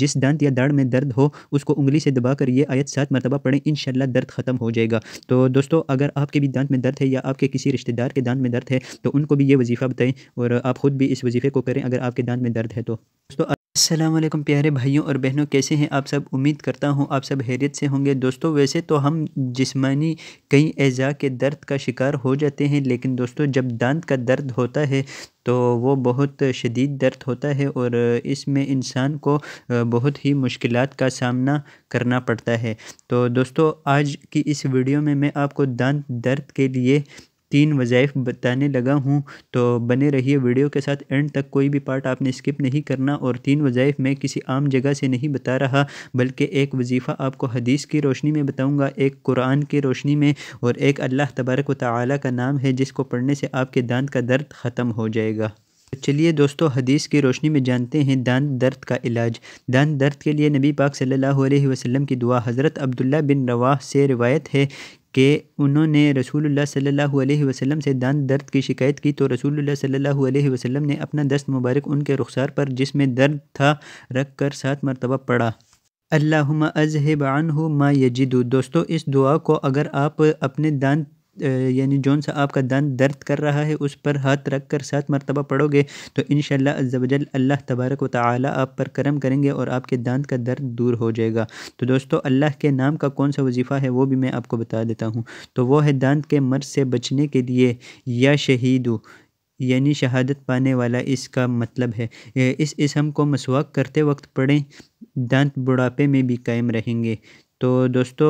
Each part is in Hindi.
जिस दांत या दाढ़ में दर्द हो उसको उंगली से दबाकर ये आयत सात मरतबा पढ़ें इन दर्द ख़त्म हो जाएगा तो दोस्तों अगर आपके भी दांत में दर्द है या आपके किसी रिश्तेदार के दांत में दर्द है तो उनको भी ये वजीफ़ा बताएं और आप ख़ुद भी इस वजीफ़े को करें अगर आपके दांत में दर्द है तो दोस्तों असलम प्यारे भाइयों और बहनों कैसे हैं आप सब उम्मीद करता हूं आप सब हैरियत से होंगे दोस्तों वैसे तो हम जिस्मानी कई अज़ा के दर्द का शिकार हो जाते हैं लेकिन दोस्तों जब दांत का दर्द होता है तो वो बहुत शदीद दर्द होता है और इसमें इंसान को बहुत ही मुश्किल का सामना करना पड़ता है तो दोस्तों आज की इस वीडियो में मैं आपको दांत दर्द के लिए तीन वज़ायफ़ बताने लगा हूँ तो बने रहिए वीडियो के साथ एंड तक कोई भी पार्ट आपने स्किप नहीं करना और तीन वज़ायफ़ मैं किसी आम जगह से नहीं बता रहा बल्कि एक वजीफ़ा आपको हदीस की रोशनी में बताऊँगा एक कुरान की रोशनी में और एक अल्लाह तबारक व तला का नाम है जिसको पढ़ने से आपके दांत का दर्द ख़त्म हो जाएगा तो चलिए दोस्तों हदीस की रोशनी में जानते हैं दांत दर्द का इलाज दांत दर्द के लिए नबी पाक सल्लल्लाहु अलैहि वसल्लम की दुआ हज़रत अब्दुल्ला बिन रवाह से रिवायत है कि उन्होंने रसूलुल्लाह सल्लल्लाहु अलैहि वसल्लम से दांत दर्द की शिकायत की तो रसूलुल्लाह सल्लल्लाहु अलैहि वसल्लम ने अपना दस्त मुबारक उनके रुखसार पर जिसमें दर्द था रख कर सात मरतबा पढ़ा अल्लाहुम्मा अजहबान हो मा यजिदू दोस्तों इस दुआ को अगर आप अपने दांत यानी जौन सा आपका दांत दर्द कर रहा है उस पर हाथ रख कर सात मरतबा पढ़ोगे तो इन शजल अल्लाह तबारक व ताली आप पर करम करेंगे और आपके दांत का दर्द दूर हो जाएगा तो दोस्तों अल्लाह के नाम का कौन सा वजीफ़ा है वो भी मैं आपको बता देता हूँ तो वो है दांत के मर्ज से बचने के लिए या शहीद यानी शहादत पाने वाला इसका मतलब है इस इसम को मसवाक करते वक्त पढ़ें दांत बुढ़ापे में भी कायम रहेंगे तो दोस्तों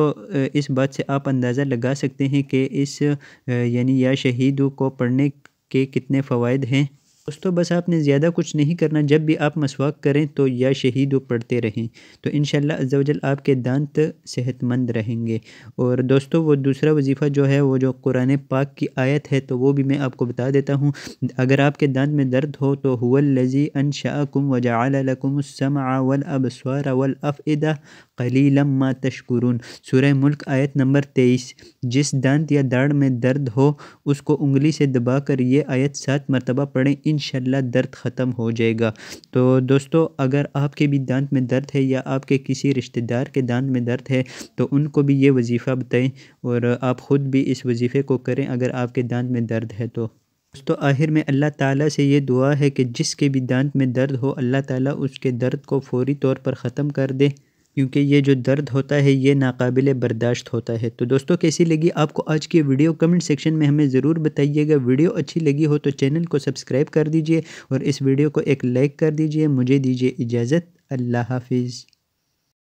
इस बात से आप अंदाज़ा लगा सकते हैं कि इस यानी या शहीद को पढ़ने के कितने फ़वाद हैं दोस्तों बस आपने ज़्यादा कुछ नहीं करना जब भी आप मसवाक करें तो या शहीद पढ़ते रहें तो इन शजल आपके दांत सेहतमंद रहेंगे और दोस्तों वो दूसरा वजीफ़ा जो है वो जो कुरान पाक की आयत है तो वो भी मैं आपको बता देता हूँ अगर आपके दांत में दर्द हो तो हुल लजी अन शाकुम वजालकुम समा अब अबसार वल अफ़ा कलीलम मा तशकुरून सुरह मुल्क आयत नंबर तेईस जिस दंत या दाढ़ में दर्द हो उसको उंगली से दबा कर ये आयत सात मरतबा पढ़ें इन दर्द ख़त्म हो जाएगा तो दोस्तों अगर आपके भी दांत में दर्द है या आपके किसी रिश्तेदार के दांत में दर्द है तो उनको भी ये वजीफ़ा बताएं और आप ख़ुद भी इस वजीफ़े को करें अगर आपके दांत में दर्द है तो दोस्तों आखिर में अल्लाह ताला से ये दुआ है कि जिसके भी दांत में दर्द हो अल्लाह ताला उसके दर्द को फौरी तौर पर ख़त्म कर दे क्योंकि ये जो दर्द होता है ये नाकबिल बर्दाश्त होता है तो दोस्तों कैसी लगी आपको आज की वीडियो कमेंट सेक्शन में हमें ज़रूर बताइएगा वीडियो अच्छी लगी हो तो चैनल को सब्सक्राइब कर दीजिए और इस वीडियो को एक लाइक कर दीजिए मुझे दीजिए इजाज़त अल्लाह हाफिज़